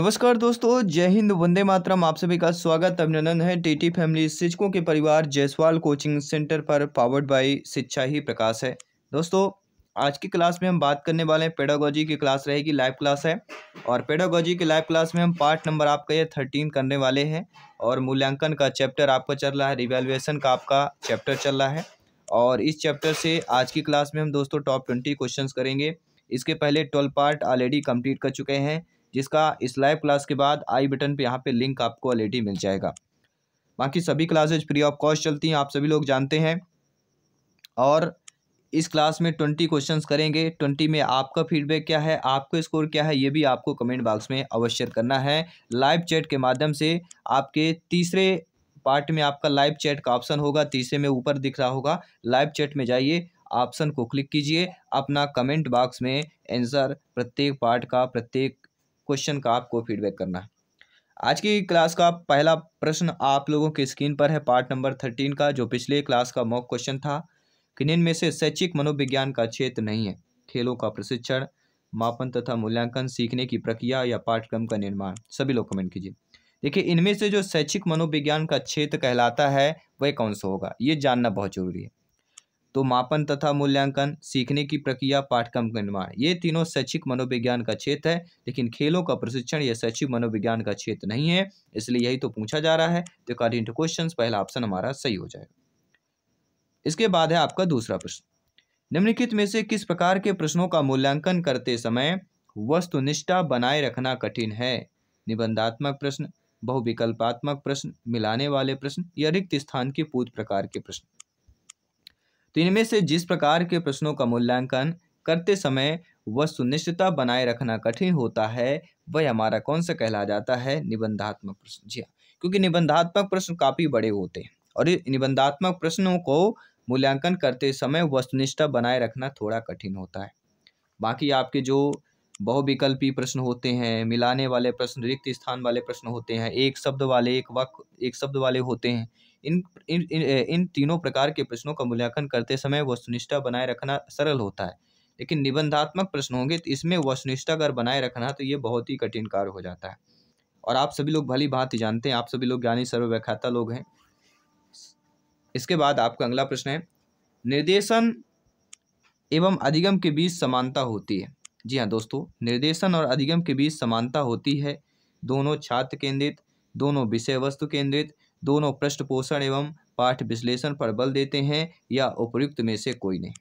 नमस्कार दोस्तों जय हिंद वंदे मातरम आप सभी का स्वागत अभिनंदन है टीटी फैमिली शिक्षकों के परिवार जयसवाल कोचिंग सेंटर पर पावर्ड बाय शिक्षा ही प्रकाश है दोस्तों आज की क्लास में हम बात करने वाले हैं पेडागोजी की क्लास रहेगी लाइव क्लास है और पेडागोजी की लाइव क्लास में हम पार्ट नंबर आपका ये थर्टीन करने वाले हैं और मूल्यांकन का चैप्टर आपका चल रहा है रिवेलुएसन का आपका चैप्टर चल रहा है और इस चैप्टर से आज की क्लास में हम दोस्तों टॉप ट्वेंटी क्वेश्चन करेंगे इसके पहले ट्वेल्व पार्ट ऑलरेडी कम्प्लीट कर चुके हैं जिसका इस लाइव क्लास के बाद आई बटन पे यहाँ पे लिंक आपको ऑलरेडी मिल जाएगा बाकी सभी क्लासेज फ्री ऑफ कॉस्ट चलती हैं आप सभी लोग जानते हैं और इस क्लास में ट्वेंटी क्वेश्चंस करेंगे ट्वेंटी में आपका फीडबैक क्या है आपका स्कोर क्या है ये भी आपको कमेंट बॉक्स में अवश्य करना है लाइव चैट के माध्यम से आपके तीसरे पार्ट में आपका लाइव चैट का ऑप्शन होगा तीसरे में ऊपर दिख रहा होगा लाइव चैट में जाइए ऑप्शन को क्लिक कीजिए अपना कमेंट बॉक्स में आंसर प्रत्येक पार्ट का प्रत्येक क्वेश्चन का आपको फीडबैक करना है आज की क्लास का पहला प्रश्न आप लोगों की स्क्रीन पर है पार्ट नंबर थर्टीन का जो पिछले क्लास का मॉक क्वेश्चन था किन में से शैक्षिक मनोविज्ञान का क्षेत्र नहीं है खेलों का प्रशिक्षण मापन तथा मूल्यांकन सीखने की प्रक्रिया या पाठ्यक्रम का निर्माण सभी लोग कमेंट कीजिए देखिए इनमें से जो शैक्षिक मनोविज्ञान का क्षेत्र कहलाता है वह कौन सा होगा ये जानना बहुत जरूरी है तो मापन तथा मूल्यांकन सीखने की प्रक्रिया पाठ्यक्रम का निर्माण ये तीनों शैक्षिक मनोविज्ञान का क्षेत्र है लेकिन खेलों का प्रशिक्षण यह शैक्षिक मनोविज्ञान का क्षेत्र नहीं है इसलिए यही तो पूछा जा रहा है तो अकॉर्डिंग टू क्वेश्चन पहला ऑप्शन हमारा सही हो जाएगा इसके बाद है आपका दूसरा प्रश्न निम्नलिखित में से किस प्रकार के प्रश्नों का मूल्यांकन करते समय वस्तुनिष्ठा बनाए रखना कठिन है निबंधात्मक प्रश्न बहुविकल्पात्मक प्रश्न मिलाने वाले प्रश्न या रिक्त स्थान के पूछ प्रकार के प्रश्न तो इनमें से जिस प्रकार के प्रश्नों का मूल्यांकन करते समय वस्तुनिष्ठता बनाए रखना कठिन होता है वह हमारा कौन सा कहला जाता है निबंधात्मक प्रश्न जी हाँ क्योंकि निबंधात्मक प्रश्न काफ़ी बड़े होते हैं और निबंधात्मक प्रश्नों को मूल्यांकन करते समय वस्तुनिष्ठा बनाए रखना थोड़ा कठिन होता है बाकी आपके जो बहुविकल्पी प्रश्न होते हैं मिलाने वाले प्रश्न रिक्त स्थान वाले प्रश्न होते हैं एक शब्द वाले एक वक्त एक शब्द वाले होते हैं इन इन इन तीनों प्रकार के प्रश्नों का मूल्यांकन करते समय वस्तुनिष्ठा बनाए रखना सरल होता है लेकिन निबंधात्मक प्रश्न होंगे तो इसमें वस्तुनिष्ठा अगर बनाए रखना तो ये बहुत ही कठिन कार्य हो जाता है और आप सभी लोग भली ही जानते हैं आप सभी लोग ज्ञानी सर्वव्याख्याता लोग हैं इसके बाद आपका अगला प्रश्न है निर्देशन एवं अधिगम के बीच समानता होती है जी हाँ दोस्तों निर्देशन और अधिगम के बीच समानता होती है दोनों छात्र केंद्रित दोनों विषय वस्तु केंद्रित दोनों पृष्ठ पोषण एवं पाठ विश्लेषण पर बल देते हैं या उपयुक्त में से कोई नहीं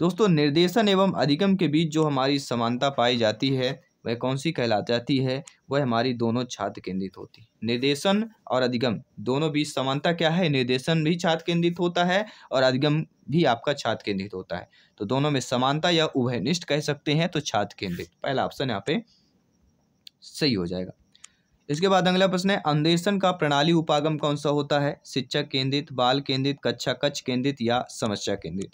दोस्तों निर्देशन एवं अधिगम के बीच जो हमारी समानता पाई जाती है वह कौन सी कहला जाती है वह हमारी दोनों छात्र केंद्रित होती निर्देशन और अधिगम दोनों बीच समानता क्या है निर्देशन भी छात्र केंद्रित होता है और अधिगम भी आपका छात्र केंद्रित होता है तो दोनों में समानता या उभयनिष्ठ कह सकते हैं तो छात्र केंद्रित पहला ऑप्शन यहाँ पे सही हो जाएगा इसके बाद अगला प्रश्न है अन्वेषण का प्रणाली उपागम कौन सा होता है शिक्षक केंद्रित बाल केंद्रित कक्षा कच्छ केंद्रित या समस्या केंद्रित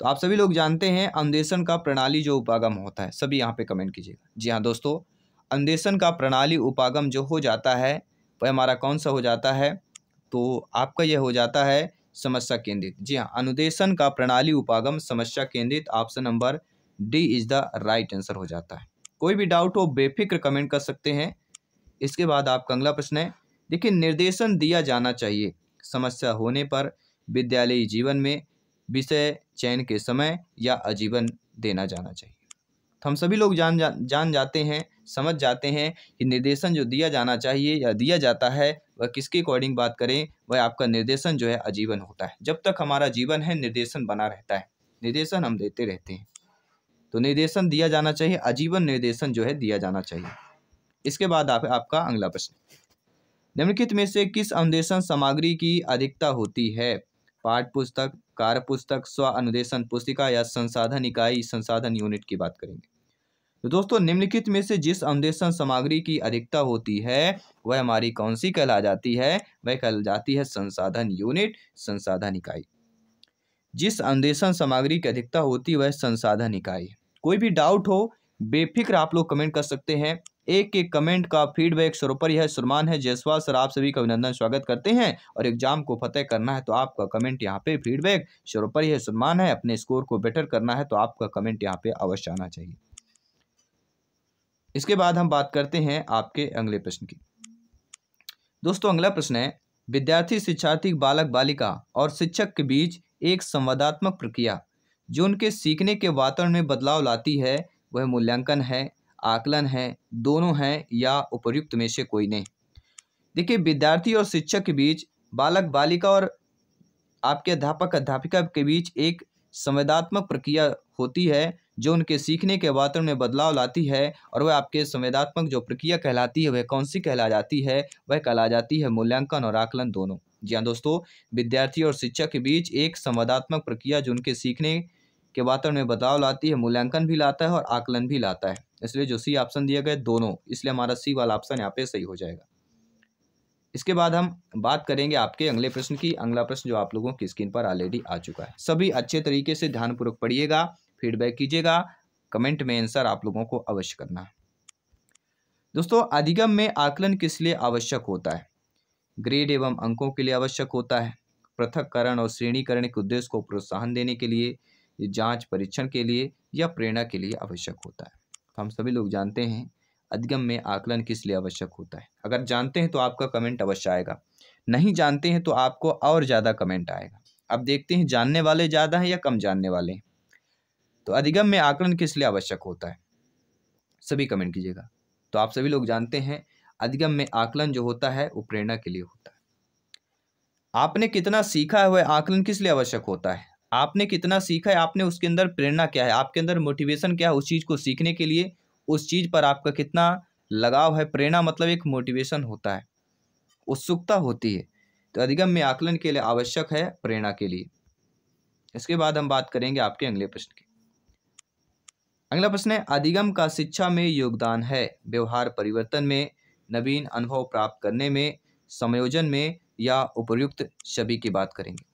तो आप सभी लोग जानते हैं अन्वेषण का प्रणाली जो उपागम होता है सभी यहाँ पे कमेंट कीजिएगा जी हाँ दोस्तों अन्वेषण का प्रणाली उपागम जो हो जाता है वह हमारा कौन सा हो जाता है तो आपका यह हो जाता है समस्या केंद्रित जी हाँ अनुदेशन का प्रणाली उपागम समस्या केंद्रित option number D is the right answer हो जाता है कोई भी डाउट हो बेफिक्र कमेंट कर सकते हैं इसके बाद आपका अगला प्रश्न है देखिए निर्देशन दिया जाना चाहिए समस्या होने पर विद्यालयी जीवन में विषय चयन के समय या आजीवन देना जाना चाहिए तो हम सभी लोग जान जा, जान जाते हैं समझ जाते हैं कि निर्देशन जो दिया जाना चाहिए या दिया जाता है वह किसके अकॉर्डिंग बात करें वह आपका निर्देशन जो है आजीवन होता है जब तक हमारा जीवन है निर्देशन बना रहता है निर्देशन हम देते रहते हैं तो निर्देशन दिया जाना चाहिए आजीवन निर्देशन जो है दिया जाना चाहिए इसके बाद आप, आपका अगला प्रश्न निम्नलिखित में से किस अनुदेशन सामग्री की अधिकता होती है पाठ पुस्तक कार्य पुस्तक स्व अनुदेशन पुस्तिका या संसाधन इकाई संसाधन यूनिट की बात करेंगे तो दोस्तों निम्नलिखित में से जिस अनुदेशन सामग्री की अधिकता होती है वह हमारी कौन सी कहला जाती है वह कहल जाती है संसाधन यूनिट संसाधन इकाई जिस अनुदेशन सामग्री की अधिकता होती है वह संसाधन इकाई कोई भी डाउट हो बेफिक्र आप लोग कमेंट कर सकते हैं एक एक कमेंट का फीडबैक सरोपर है सुरमान है जयसवाल सर आप सभी का अभिनंदन स्वागत करते हैं और एग्जाम को फतेह करना है तो आपका कमेंट यहाँ पे फीडबैक सरोपर है सुरमान है अपने स्कोर को बेटर करना है तो आपका कमेंट यहाँ पे अवश्य आना चाहिए इसके बाद हम बात करते हैं आपके अगले प्रश्न की दोस्तों अगला प्रश्न है विद्यार्थी शिक्षार्थी बालक बालिका और शिक्षक के बीच एक संवादात्मक प्रक्रिया जो उनके सीखने के वातावरण में बदलाव लाती है वह मूल्यांकन है आकलन है दोनों हैं या उपयुक्त में से कोई नहीं देखिए विद्यार्थी और शिक्षक के बीच बालक बालिका और आपके अध्यापक अध्यापिका के बीच एक संवेदात्मक प्रक्रिया होती है जो उनके सीखने के वातावरण में बदलाव लाती है और वह आपके संवेदात्मक जो प्रक्रिया कहलाती है वह कौन सी कहला जाती है वह कहला जाती है मूल्यांकन और आकलन दोनों जी हाँ दोस्तों विद्यार्थी और शिक्षक के बीच एक संवादात्मक प्रक्रिया जो उनके सीखने के वातावरण में बदलाव लाती है मूल्यांकन भी लाता है और आकलन भी लाता है इसलिए जो सी ऑप्शन दिया गया दोनों इसलिए हमारा सी वाला ऑप्शन यहाँ पे सही हो जाएगा इसके बाद हम बात करेंगे आपके अगले प्रश्न की अगला प्रश्न जो आप लोगों की स्क्रीन पर ऑलरेडी आ चुका है सभी अच्छे तरीके से ध्यानपूर्वक पढ़िएगा फीडबैक कीजिएगा कमेंट में आंसर आप लोगों को अवश्य करना है दोस्तों अधिगम में आकलन किस लिए आवश्यक होता है ग्रेड एवं अंकों के लिए आवश्यक होता है पृथककरण और श्रेणीकरण के उद्देश्य को प्रोत्साहन देने के लिए जांच परीक्षण के लिए या प्रेरणा के लिए आवश्यक होता है हम सभी लोग जानते हैं अधिगम में आकलन किस लिए आवश्यक होता है अगर जानते हैं तो आपका कमेंट अवश्य आएगा नहीं जानते हैं तो आपको और ज़्यादा कमेंट आएगा अब देखते हैं जानने वाले ज़्यादा हैं या कम जानने वाले हैं तो अधिगम में आकलन किस लिए आवश्यक होता है सभी कमेंट कीजिएगा तो आप सभी लोग जानते हैं अधिगम में आकलन जो होता है वो प्रेरणा के लिए होता है आपने कितना सीखा है वह आकलन किस लिए आवश्यक होता है आपने कितना सीखा है आपने उसके अंदर प्रेरणा क्या है आपके अंदर मोटिवेशन क्या है उस चीज़ को सीखने के लिए उस चीज़ पर आपका कितना लगाव है प्रेरणा मतलब एक मोटिवेशन होता है उत्सुकता होती है तो अधिगम में आकलन के लिए आवश्यक है प्रेरणा के लिए इसके बाद हम बात करेंगे आपके अगले प्रश्न की अगला प्रश्न है अधिगम का शिक्षा में योगदान है व्यवहार परिवर्तन में नवीन अनुभव प्राप्त करने में समयोजन में या उपयुक्त छवि की बात करेंगे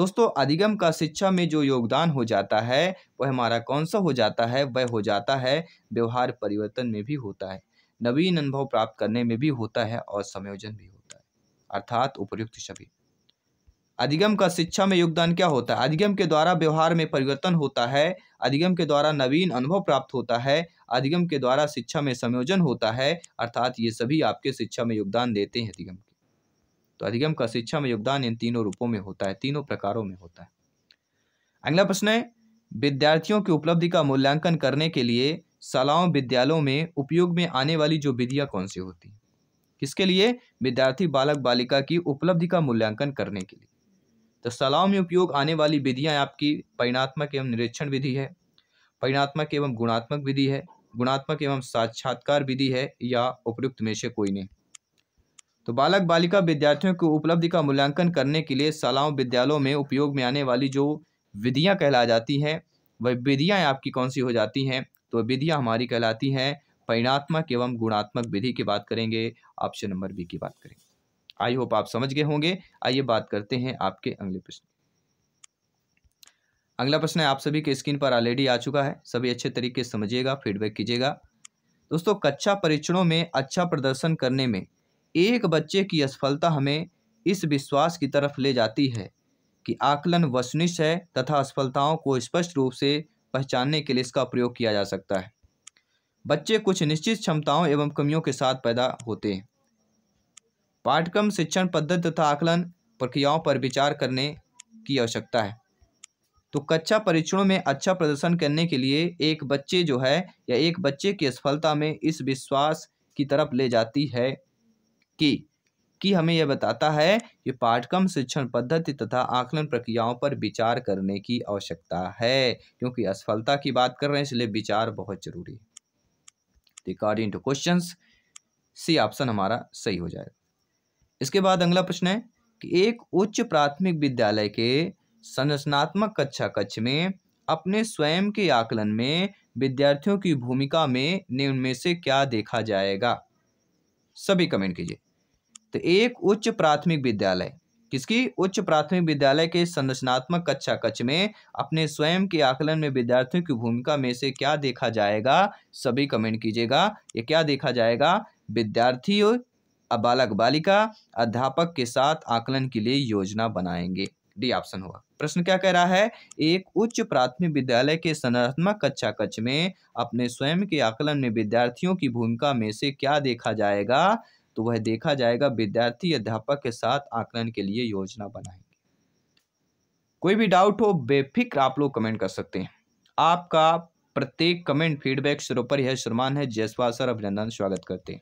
दोस्तों अधिगम का शिक्षा में जो योगदान हो जाता है वह हमारा कौन सा हो जाता है वह हो जाता है व्यवहार परिवर्तन में भी होता है नवीन अनुभव प्राप्त करने में भी होता है और समयोजन भी होता है अर्थात उपयुक्त सभी अधिगम का शिक्षा में योगदान क्या होता है अधिगम के द्वारा व्यवहार में परिवर्तन होता है अधिगम के द्वारा नवीन अनुभव प्राप्त होता है अधिगम के द्वारा शिक्षा में संयोजन होता है अर्थात ये सभी आपके शिक्षा में योगदान देते हैं अधिगम तो अधिगम का शिक्षा में योगदान इन तीनों रूपों में होता है तीनों प्रकारों में होता है अगला प्रश्न है विद्यार्थियों की उपलब्धि का मूल्यांकन करने के लिए शालाओं विद्यालयों में उपयोग में आने वाली जो विधियाँ कौन सी होती हैं किसके लिए विद्यार्थी बालक बालिका की उपलब्धि का मूल्यांकन करने के लिए तो शालाओं में उपयोग आने वाली विधियाँ आपकी परिणात्मक एवं निरीक्षण विधि है परिणात्मक एवं गुणात्मक विधि है गुणात्मक एवं साक्षात्कार विधि है या उपयुक्त में से कोई नहीं तो बालक बालिका विद्यार्थियों की उपलब्धि का मूल्यांकन करने के लिए शालाओं विद्यालयों में उपयोग में आने वाली जो विधियाँ कहला जाती हैं वह विधियाँ आपकी कौन सी हो जाती हैं तो विधियाँ हमारी कहलाती हैं परिणात्मक एवं गुणात्मक विधि की बात करेंगे ऑप्शन नंबर बी की बात करेंगे आई होप आप समझ गए होंगे आइए बात करते हैं आपके अगले प्रश्न अगला प्रश्न आप सभी के स्क्रीन पर ऑलरेडी आ चुका है सभी अच्छे तरीके से समझिएगा फीडबैक कीजिएगा दोस्तों कक्षा परीक्षणों में अच्छा प्रदर्शन करने में एक बच्चे की असफलता हमें इस विश्वास की तरफ ले जाती है कि आकलन वस्तुनिष्ठ है तथा असफलताओं को स्पष्ट रूप से पहचानने के लिए इसका प्रयोग किया जा सकता है बच्चे कुछ निश्चित क्षमताओं एवं कमियों के साथ पैदा होते हैं पाठ्यक्रम शिक्षण पद्धति तथा आकलन प्रक्रियाओं पर विचार करने की आवश्यकता है तो कक्षा परीक्षणों में अच्छा प्रदर्शन करने के लिए एक बच्चे जो है या एक बच्चे की असफलता में इस विश्वास की तरफ ले जाती है की कि हमें यह बताता है कि पाठ्यक्रम शिक्षण पद्धति तथा आकलन प्रक्रियाओं पर विचार करने की आवश्यकता है क्योंकि असफलता की बात कर रहे हैं इसलिए विचार बहुत जरूरी है according to question C option हमारा सही हो जाएगा इसके बाद अगला प्रश्न है कि एक उच्च प्राथमिक विद्यालय के संरचनात्मक कक्षा कक्ष में अपने स्वयं के आकलन में विद्यार्थियों की भूमिका में निम्न में से क्या देखा जाएगा सभी कमेंट कीजिए तो एक उच्च प्राथमिक विद्यालय किसकी उच्च प्राथमिक विद्यालय के संरचनात्मक कक्षा कक्ष में अपने स्वयं के आकलन में विद्यार्थियों की भूमिका में से क्या देखा जाएगा सभी कमेंट कीजिएगा ये क्या देखा जाएगा विद्यार्थी बालक बालिका अध्यापक के साथ आकलन के लिए योजना बनाएंगे डी ऑप्शन होगा प्रश्न क्या कह रहा है एक उच्च प्राथमिक विद्यालय के संरचनात्मक कक्षा कक्ष में अपने स्वयं के आकलन में विद्यार्थियों की भूमिका में से क्या देखा जाएगा तो वह देखा जाएगा विद्यार्थी अध्यापक के साथ आकलन के लिए योजना बनाएंगे कोई भी डाउट हो बेफिक्र आप लोग कमेंट कर सकते हैं आपका प्रत्येक कमेंट फीडबैक सिरों यह श्रमान है जयसवाल सर अभिनंदन स्वागत करते हैं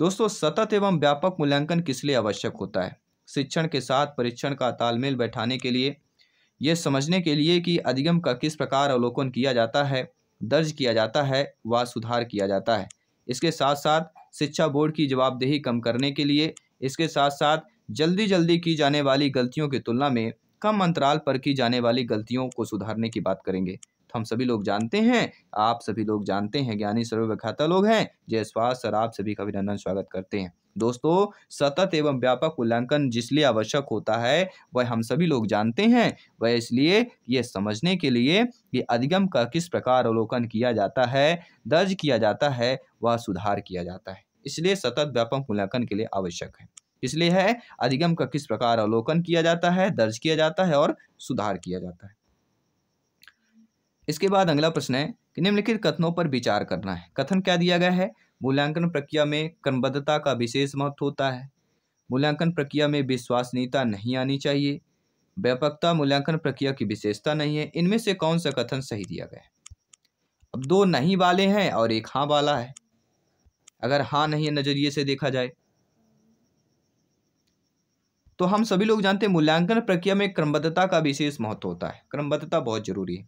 दोस्तों सतत एवं व्यापक मूल्यांकन किस लिए आवश्यक होता है शिक्षण के साथ परीक्षण का तालमेल बैठाने के लिए यह समझने के लिए कि अधिगम का किस प्रकार अवलोकन किया जाता है दर्ज किया जाता है व सुधार किया जाता है इसके साथ साथ शिक्षा बोर्ड की जवाबदेही कम करने के लिए इसके साथ साथ जल्दी जल्दी की जाने वाली गलतियों की तुलना में कम अंतराल पर की जाने वाली गलतियों को सुधारने की बात करेंगे तो हम सभी लोग जानते हैं आप सभी लोग जानते हैं ज्ञानी सर्वव्याख्याता लोग हैं जयसवाल सर आप सभी का अभिनंदन स्वागत करते हैं दोस्तों सतत एवं व्यापक मूल्यांकन जिसलिए आवश्यक होता है वह हम सभी लोग जानते हैं वह इसलिए ये समझने के लिए कि अधिगम का किस प्रकार अवलोकन किया जाता है दर्ज किया जाता है वह सुधार किया जाता है इसलिए सतत व्यापक मूल्यांकन के लिए आवश्यक है इसलिए है अधिगम का किस प्रकार अवलोकन किया जाता है दर्ज किया जाता है और सुधार किया जाता है इसके बाद अगला प्रश्न है कि निम्नलिखित कथनों पर विचार करना है कथन क्या दिया गया है मूल्यांकन प्रक्रिया में क्रमबद्धता का विशेष महत्व होता है मूल्यांकन प्रक्रिया में विश्वसनीयता नहीं आनी चाहिए व्यापकता मूल्यांकन प्रक्रिया की विशेषता नहीं है इनमें से कौन सा कथन सही दिया गया है अब दो नहीं वाले हैं और एक हाँ वाला है अगर हाँ नहीं नज़रिए से देखा जाए तो हम सभी लोग जानते हैं मूल्यांकन प्रक्रिया में क्रमबद्धता का विशेष महत्व होता है क्रमबद्धता बहुत जरूरी है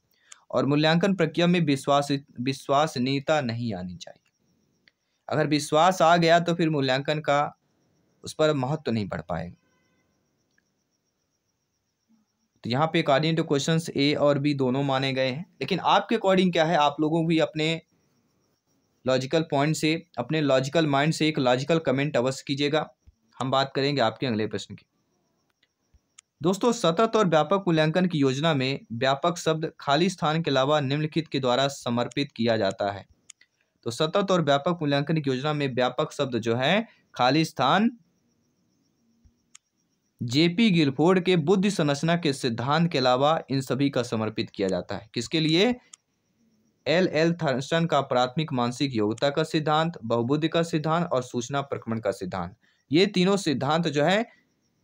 और मूल्यांकन प्रक्रिया में विश्वास विश्वसनीयता नहीं आनी चाहिए अगर विश्वास आ गया तो फिर मूल्यांकन का उस पर महत्व तो नहीं बढ़ पाएगा तो यहाँ पे अकॉर्डिंग टू क्वेश्चंस ए और बी दोनों माने गए हैं लेकिन आपके अकॉर्डिंग क्या है आप लोगों भी अपने लॉजिकल पॉइंट से अपने लॉजिकल माइंड से एक लॉजिकल कमेंट अवश्य कीजिएगा हम बात करेंगे आपके अगले प्रश्न की दोस्तों सतत और व्यापक मूल्यांकन की योजना में व्यापक शब्द खाली स्थान के अलावा निम्नलिखित के द्वारा समर्पित किया जाता है तो सतत और व्यापक मूल्यांकन की योजना में व्यापक शब्द जो है खाली स्थान जेपी गिलफोर्ड के बुद्धि संरचना के सिद्धांत के अलावा इन सभी का समर्पित किया जाता है किसके लिए एल एल थर्स्टन का प्राथमिक मानसिक योग्यता का सिद्धांत बहुबुद्धि का सिद्धांत और सूचना प्रक्रमण का सिद्धांत ये तीनों सिद्धांत जो है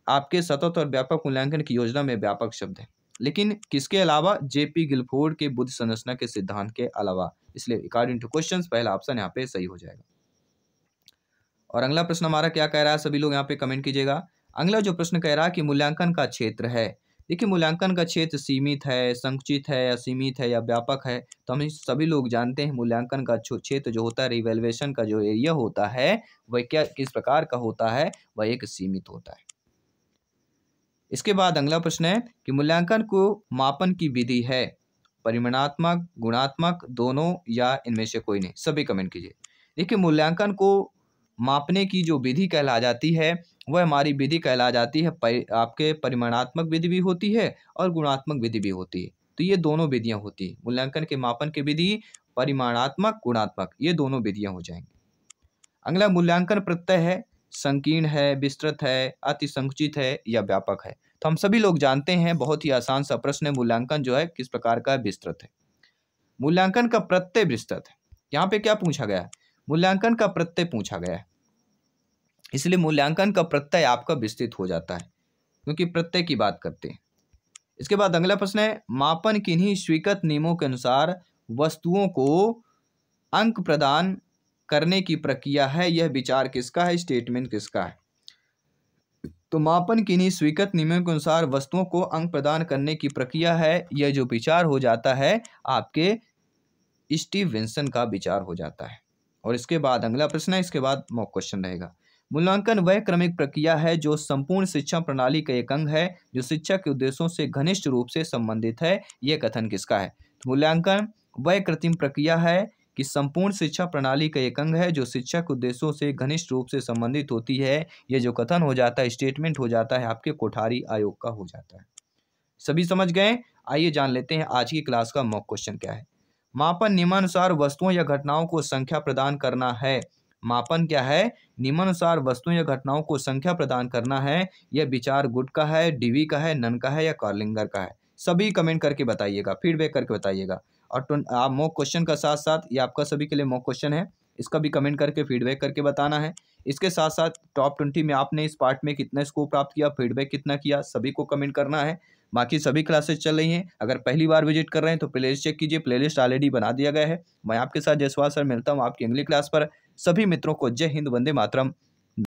आपके सतत और व्यापक मूल्यांकन की योजना में व्यापक शब्द है लेकिन किसके अलावा जेपी गिलफोर्ड के बुद्ध संरचना के सिद्धांत के अलावा इसलिए अकॉर्डिंग टू क्वेश्चन पहला ऑप्शन यहाँ पे सही हो जाएगा और अगला प्रश्न हमारा क्या कह रहा है सभी लोग यहाँ पे कमेंट कीजिएगा अगला जो प्रश्न कह रहा है कि मूल्यांकन का क्षेत्र है देखिए मूल्यांकन का क्षेत्र सीमित है संकुचित है या सीमित है या व्यापक है तो हम सभी लोग जानते हैं मूल्यांकन का क्षेत्र जो होता है रिवेल्युएशन का जो एरिया होता है वह क्या किस प्रकार का होता है वह एक सीमित होता है इसके बाद अगला प्रश्न है कि मूल्यांकन को मापन की विधि है परिमाणात्मक गुणात्मक दोनों या इनमें से कोई नहीं सभी कमेंट कीजिए देखिए मूल्यांकन को मापने की जो विधि कहला जाती है वह हमारी विधि कहला जाती है परि आपके परिमाणात्मक विधि भी होती है और गुणात्मक विधि भी होती है तो ये दोनों विधियाँ होती है मूल्यांकन के मापन की विधि परिमाणात्मक गुणात्मक ये दोनों विधियाँ हो जाएंगी अगला मूल्यांकन प्रत्यय है संकीर्ण है विस्तृत है अति संकुचित है या व्यापक है तो हम सभी लोग जानते हैं बहुत ही आसान सा प्रश्न मूल्यांकन जो है किस प्रकार का विस्तृत है मूल्यांकन का प्रत्यय विस्तृत है यहाँ पे क्या पूछा गया है मूल्यांकन का प्रत्यय पूछा गया है इसलिए मूल्यांकन का प्रत्यय आपका विस्तृत हो जाता है क्योंकि प्रत्यय की बात करते हैं इसके बाद अगला प्रश्न है मापन किन्हीं स्वीकृत नियमों के अनुसार वस्तुओं को अंक प्रदान करने की प्रक्रिया है यह विचार किसका है स्टेटमेंट किसका है तो मापन किन्हीं स्वीकृत नियमों के अनुसार वस्तुओं को अंक प्रदान करने की प्रक्रिया है यह जो विचार हो जाता है आपके स्टीव विंसन का विचार हो जाता है और इसके बाद अगला प्रश्न है इसके बाद मॉक क्वेश्चन रहेगा मूल्यांकन वह क्रमिक प्रक्रिया है जो संपूर्ण शिक्षा प्रणाली का एक अंग है जो शिक्षा के उद्देश्यों से घनिष्ठ रूप से संबंधित है यह कथन किसका है तो मूल्यांकन वह कृत्रिम प्रक्रिया है कि संपूर्ण शिक्षा प्रणाली का एक अंग है जो शिक्षा के उद्देश्यों से घनिष्ठ रूप से संबंधित होती है यह जो कथन हो जाता है स्टेटमेंट हो जाता है आपके कोठारी आयोग का हो जाता है सभी समझ गए आइए जान लेते हैं आज की क्लास का मॉक क्वेश्चन क्या है मापन नियमानुसार वस्तुओं या घटनाओं को संख्या प्रदान करना है मापन क्या है निम्नानुसार वस्तुओं या घटनाओं को संख्या प्रदान करना है यह विचार गुड का है डीवी का है नन का है या कार्लिंगर का है सभी कमेंट करके बताइएगा फीडबैक करके बताइएगा और तो, आप मॉक क्वेश्चन का साथ साथ ये आपका सभी के लिए मॉक क्वेश्चन है इसका भी कमेंट करके फीडबैक करके बताना है इसके साथ साथ टॉप ट्वेंटी में आपने इस पार्ट में कितना स्कोप प्राप्त किया फीडबैक कितना किया सभी को कमेंट करना है बाकी सभी क्लासेस चल रही हैं अगर पहली बार विजिट कर रहे हैं तो प्लेलिस्ट चेक कीजिए प्लेलिस्ट ऑलरेडी बना दिया गया है मैं आपके साथ जयसवाल सर मिलता हूँ आपकी अगली क्लास पर सभी मित्रों को जय हिंद वंदे मातरम